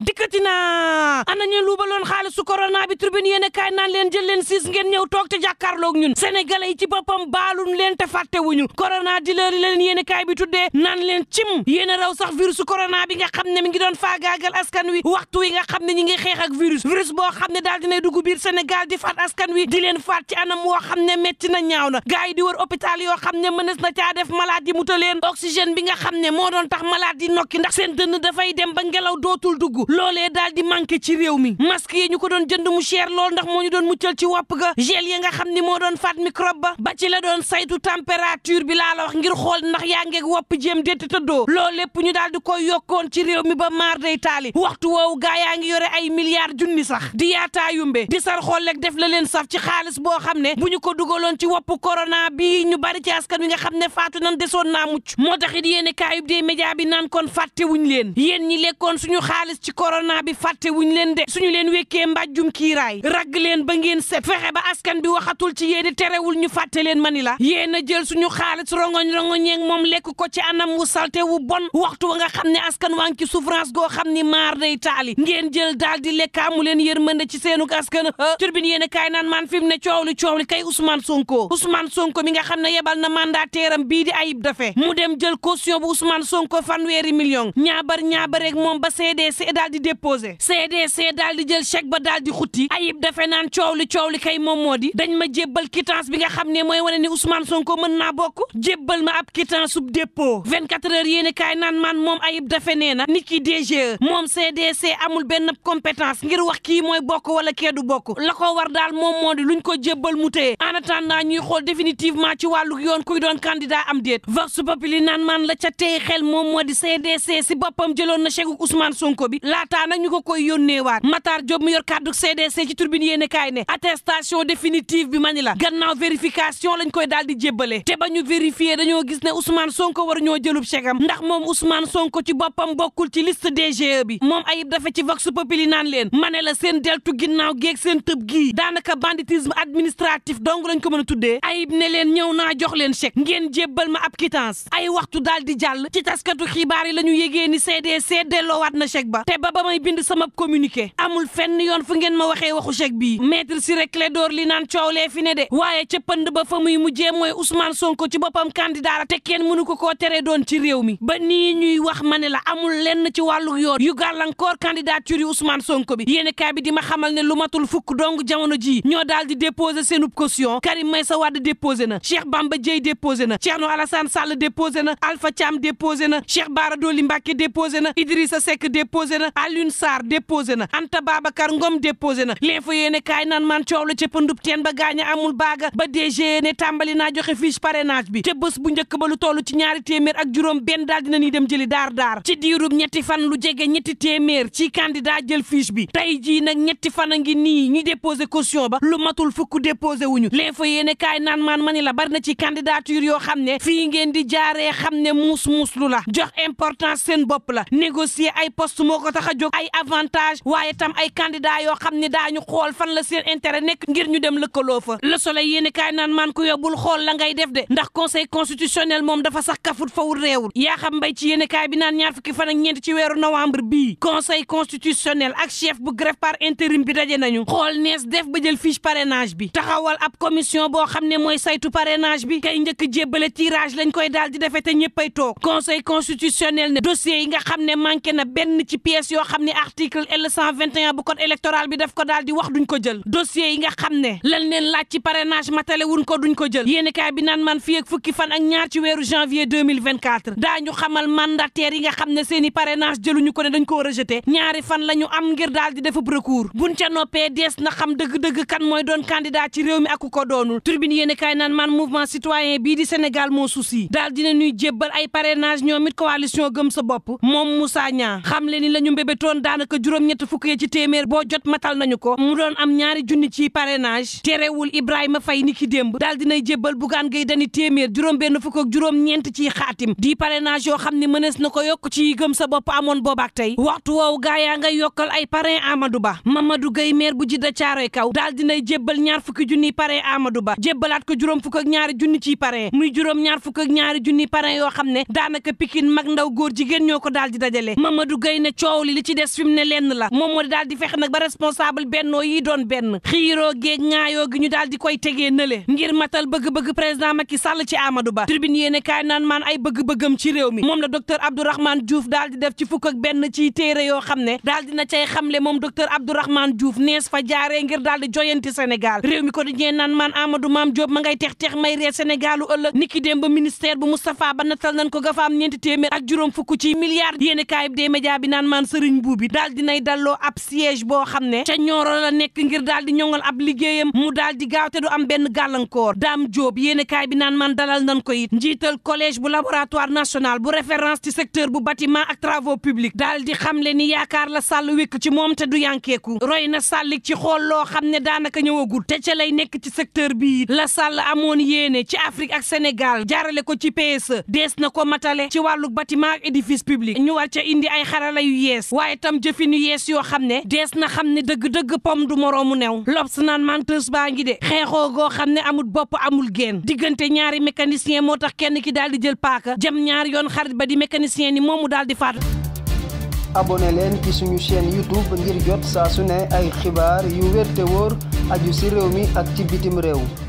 dikkati naa ana ñu luubaloon xaalisu corona bi tribune yéen a naan leen jël leen siis ngeen ñëw toog te jàkkaarloog ñun senegal yi ci boppam baalun leen te fàttewuñu corona di leeri leen yéen a kaay bi tuddee naan leen cim yéen a raw sax virusu corona bi nga xam ne mi ngi doon faagaagal askan wi waxtu wi nga xam ne ñi ngi xeex ak virus virus boo xam ne daal dinay dugg biir sénégal di faat askan wi di leen faat ci anam woo xam ne metti na ñaaw na gars yi di wër hôpital yoo xam ne mënees na caa def malade leen oxygène bi nga xam ne moo doon tax malade yi nokki ndax seen dënn dafay dem ba ngelaw dootul dugg loolee daal di manqué ci réew mi masque yi ñu ko doon jënd mu cher lool ndax moo ñu doon muccal ci wopp ga gel nga xam ni moo doon faat microbe ba ba la doon saytu température bi laa la wax ngir xool ndax yaa ngeeg wopp jéem déet tëddoo loo lépp ñu daal di koy yokkoon ci réew mi ba maar day taali waxtu woowu gaa yaa ngi yore ay milliards junni sax di yaataayumbe di sar xool rek def la leen saf ci xaalis boo xam ne bu ñu ko dugaloon ci wopp corona bi ñu bari ci askan wi nga xam ne faatu nan desoon naa mucc moo tax it yéene kaayub dee média bi naan kon fàttewuñ leen yéen ñi lekkoon suñu xaalis ci corona bi fàtte wuñ leen de suñu leen wekkee mbàjjum kiiraay ragg leen ba ngeen set fexe ba askan bi waxatul ci yéen terewul ñu fàtte leen mani la yéen a jël suñu xaalis rongoñ rongoñeeg moom lekk ko ci anam wu salte wu bon waxtu wa nga xam ne askan waa ngi ci goo xam ni maar day taali ngeen jël daal di amu leen yërmande ci seenu seenuk askan turbine yéen a kaay naan maan fi mu ne coow li coow li kay Ousmane Sonko Ousmane Sonko mi nga xam ne yebal na mandataire am bii di Ayib Daffé mu dem jël caution bu Ousmane Sonko fanweeri million ñaabar ñaabareeg moom daal di déposé CDC daal di jël chèque ba daal di xutti ayib dafe naan coow li coow li kay moom moo di dañ ma jébbal quittance bi nga xam ne mooy wane ni Ousmane Sonko mën naa bokk jébbal ma ab quittance sub dépôt 24 heures yéeni kaay naan maan moom ayib dafe nee na nit ki DGE moom CDC amul benn compétence ngir wax kii mooy bokk wala keedu du bokk la war daal moom moo di luñ ko jébbal mu téye en attendant ñuy xool définitivement ci wàllu yoon kuy doon candidat am déet vox populi naan maan la ca tey xel moom moo di CDC si boppam jëloon na chèque Ousmane Sonko bi laataa nag ñu ko koy yónneewaat Matar Diop mu yor kàddu CDC ci turbine yéene kaay ne attestation définitive bi mani la gannaaw vérification lañ koy daal di jébbale te ba ñu vérifié dañoo gis ne Ousmane Sonko war ñoo jëlub chegam ndax moom Ousmane Sonko ci boppam bokkul ci liste DGE bi moom ayib dafa ci vox populi naan leen ma ne la seen deltu ginnaaw géeg seen tëb gii daanaka banditisme administratif dong lañ ko mën a tuddee ayib ne leen ñëw naa jox leen chèque ngeen jébbal ma ab quittance ay waxtu daal di jàll ci taskatu xibaar yi la ñu yégee ni CDC delloowaat na chèque ba te ba ba may bind sama communiqué amul fenn yoon fu ngeen ma waxee waxu chèque bii maître Ciré Clédor li naan coow lee fi ne de waaye ca pënd ba yi mu mujjee mooy Ousmane Sonko ci boppam candidat la te kenn mënu ko koo tere doon ci réew mi ba nii ñuy wax ma ne la amul lenn ci wàllu yoon yu gàllankoor candidature yi Ousmane Sonko bi yéen kaay bi di ma xamal ne lu matul fukk dong jamono ji ñoo daal di déposé seenub caution Karim Meïssa Wade déposé na Cheikh Bamba Dièye déposé na Thierno Alassane Sall déposé na Alpha Thiam déposé na Cheikh Bara Dolly Mbacké déposé na Idrissa Seck déposé na na Alioune Sarr déposé na Anta Babacar Ngom déposé na l'info yéene kaay naan man la ca pëndub teen ba gaañ amul baaga ba DG ne tàmbali naa joxe fiche parrainage bi te bés bu njëkk ba lu toll ci ñaari téeméer ak juróom benn daal dina ñuy dem jëli daar daar ci diirub ñetti fan lu jege ñetti téeméer ci candidat jël fiche bi tey jii nag ñetti fan a ngi nii ñi déposé caution ba lu matul fukk déposé wuñu l'info yéene kaay naan maan mani la bari na ci candidature yoo xam ne fii ngeen di jaaree xam ne muus muus lu jox importance seen bopp la négocier ay poste tax a ay avantage waaye tam ay candidat yoo xam ne daañu xool fan la seen intérêt nekk ngir ñu dem lëkkaloo fa le soleil yéeni kaay naan maan ko yóbbul xool la ngay def de ndax conseil constitutionnel moom dafa sax kafut fawul réewul yaa xam mbay ci yéeni kaay bi naan ñaar fukki fan ak ñeent ci weeru novembre bii conseil constitutionnel ak chef bu greffe par intérim bi daje nañu xool nees def ba jël fiche parrainage bi taxawal ab commission boo xam ne mooy saytu parrainage bi kay njëkk jébbale tirage lañ koy daal di defee te ñëppay toog conseil ne dossier yi nga xam ne manqué na benn ci pièce annexes yoo xam ne article L121 bu code électoral bi daf ko daal di wax duñ ko jël dossier yi nga xam ne lan leen laaj ci parrainage matale wuñ ko duñ ko jël yéenekaay bi naan man fii ak fukki fan ak ñaar ci weeru janvier 2024 daañu xamal mandataire yi nga xam ne seen i parrainage jëluñu ko ne dañ ko rejeté ñaari fan la ñu am ngir daal di defub recours buñ ca noppee dees na xam dëgg-dëgg kan mooy doon candidat ci réew mi ak ku ko doonul turbine yéenekaay naan man mouvement citoyen bii di Sénégal moo souci daal dina ñuy jébbal ay parrainage ñoom it coalition gëm sa bopp mbébétoon daanaka juróom-ñett fukk ci téeméer boo jot matal nañu ko mu doon am ñaari junni ci parrainage terewul Ibrahima fay ni ki démb daal dinay jébbal Bougane Gueye Dany téeméer juróom-benn fukk ak juróom-ñeent ciy xaatim di parenage yoo xam ne mënees na ko yokk ci gëm sa bopp amoon boobaak tey waxtu woowu gaa yaa ngay yokkal ay parrain Amadou Ba Mamadou gay meer bu jidda caaroy kaw daal dinay jébbal ñaar fukki junni parrain amadu Ba jébbalaat ko juróom fukk ak ñaari junni ciy parrain muy juróom fukk ak ñaari junniy parrain yoo xam ne daanaka Pikine mag ndaw góor jigéen ñoo ko daal di dajale Mamadou Gueye ne coow li ci des fi mu ne lenn la moom moo di daal di fexe nag ba responsable bennoo yi doon benn xiiroo géeg ŋaayoo gi ñu daal di koy tegee nële ngir matal bëgg-bëgg président Macky Sall ci Amadou Ba tribune yéene kaay naan maan ay bëgg-bëggam ci réew mi moom la docteur Abdourahmane Diouf daal di def ci fukk ak benn ci téere yo xam ne daal dina cay le moom docteur Abdourahmane Diouf nees fa jaaree ngir daal di joyanti Sénégal réew mi ko di ñee naan maan Amadou Mame Diop ma ngay tex tex may ree Sénégalu ëllëg niki dem ba ministère bu Moustapha ba natal nañ ko gafa am ñeenti téeméer ak juróom fukk ci milliards yéene kaay bi dee bi naan maan sëriñ buubi daal di nay dalloo ab siège boo xam ne ca ñooro la nekk ngir daal di ñoŋal ab liggéeyam mu daal di gaaw te du am benn gàllankoor daam jóob yéene kaay bi naan man dalal nan ko it njiital collège bu laboratoire national bu référence ci secteur bu bâtiment ak travaux publics daal di le ni yaakaar la sàll wékk ci moom te du yankeeku roy na sàllik ci xool loo xam ne daanaka ñëwagul te ca lay nekk ci secteur bi la sàll amoon yéene ci Afrique ak Sénégal jaarale ko ci PSE dees na ko matale ci wàllu bâtiment ak édifice public ñu war ca indi ay xarala yu yees waaye tam jëfin yees yoo xam ne dees na xam ne dëgg-dëgg pom du moroomu new lobs naan menteuse baa ngi de xeexoo goo xam ne amul bopp amul génn diggante ñaari mécanicien moo tax kenn ki daal di jël paaka jam ñaari yoon xarit ba di mécanicien ni moomu daal di faatu abonné leen ci suñu chaîne youtube ngir jot saa su ne ay xibaar yu wér te wóor aju si réew mi ak ci bitim réew